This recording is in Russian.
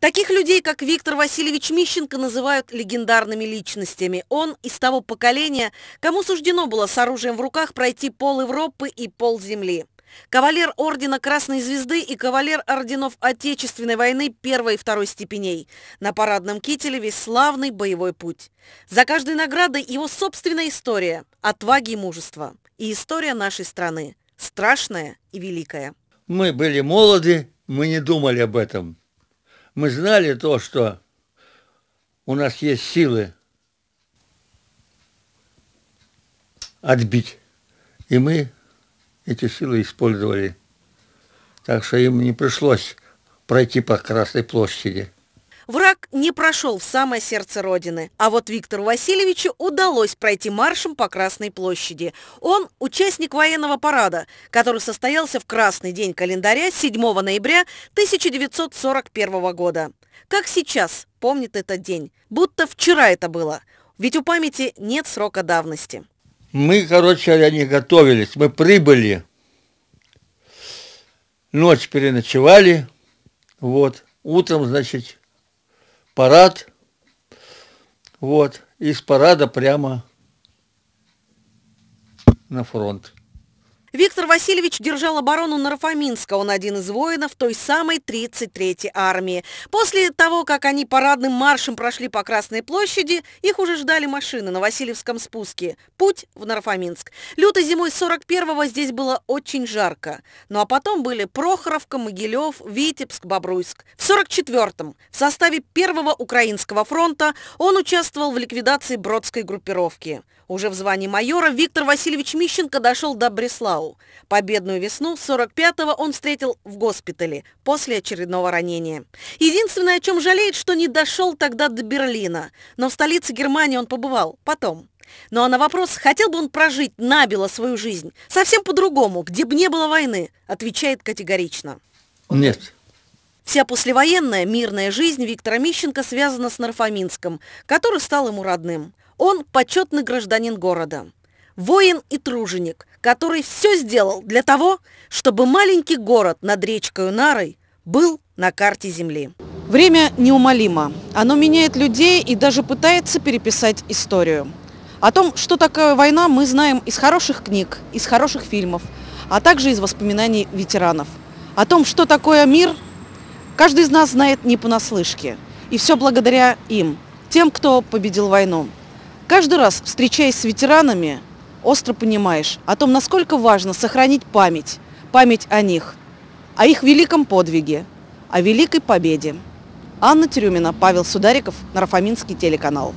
Таких людей, как Виктор Васильевич Мищенко, называют легендарными личностями. Он из того поколения, кому суждено было с оружием в руках пройти пол Европы и пол Земли. Кавалер Ордена Красной Звезды и кавалер Орденов Отечественной войны первой и второй степеней. На парадном кителе весь славный боевой путь. За каждой наградой его собственная история, отваги и мужества. И история нашей страны. Страшная и великая. Мы были молоды, мы не думали об этом мы знали то, что у нас есть силы отбить. И мы эти силы использовали. Так что им не пришлось пройти по Красной площади. Враг не прошел в самое сердце Родины, а вот Виктору Васильевичу удалось пройти маршем по Красной площади. Он участник военного парада, который состоялся в Красный день календаря 7 ноября 1941 года. Как сейчас помнит этот день? Будто вчера это было. Ведь у памяти нет срока давности. Мы, короче они готовились. Мы прибыли. Ночь переночевали. Вот. Утром, значит, парад. Вот, из парада прямо на фронт. Виктор Васильевич держал оборону Нарафаминска. Он один из воинов той самой 33-й армии. После того, как они парадным маршем прошли по Красной площади, их уже ждали машины на Васильевском спуске. Путь в Нарафаминск. Лютой зимой 41-го здесь было очень жарко. Ну а потом были Прохоровка, Могилев, Витебск, Бобруйск. В 44-м в составе Первого Украинского фронта он участвовал в ликвидации Бродской группировки. Уже в звании майора Виктор Васильевич Мищенко дошел до Бреслау. Победную весну 45-го он встретил в госпитале после очередного ранения. Единственное, о чем жалеет, что не дошел тогда до Берлина. Но в столице Германии он побывал потом. Ну а на вопрос, хотел бы он прожить набело свою жизнь, совсем по-другому, где бы не было войны, отвечает категорично. Нет. Вся послевоенная мирная жизнь Виктора Мищенко связана с Нарфоминском, который стал ему родным. Он почетный гражданин города воин и труженик, который все сделал для того, чтобы маленький город над речкой Нарой был на карте земли. Время неумолимо. Оно меняет людей и даже пытается переписать историю. О том, что такое война, мы знаем из хороших книг, из хороших фильмов, а также из воспоминаний ветеранов. О том, что такое мир, каждый из нас знает не понаслышке. И все благодаря им, тем, кто победил войну. Каждый раз, встречаясь с ветеранами, остро понимаешь о том, насколько важно сохранить память, память о них, о их великом подвиге, о великой победе. Анна Тюрюмина, Павел Судариков, Нарафаминский телеканал.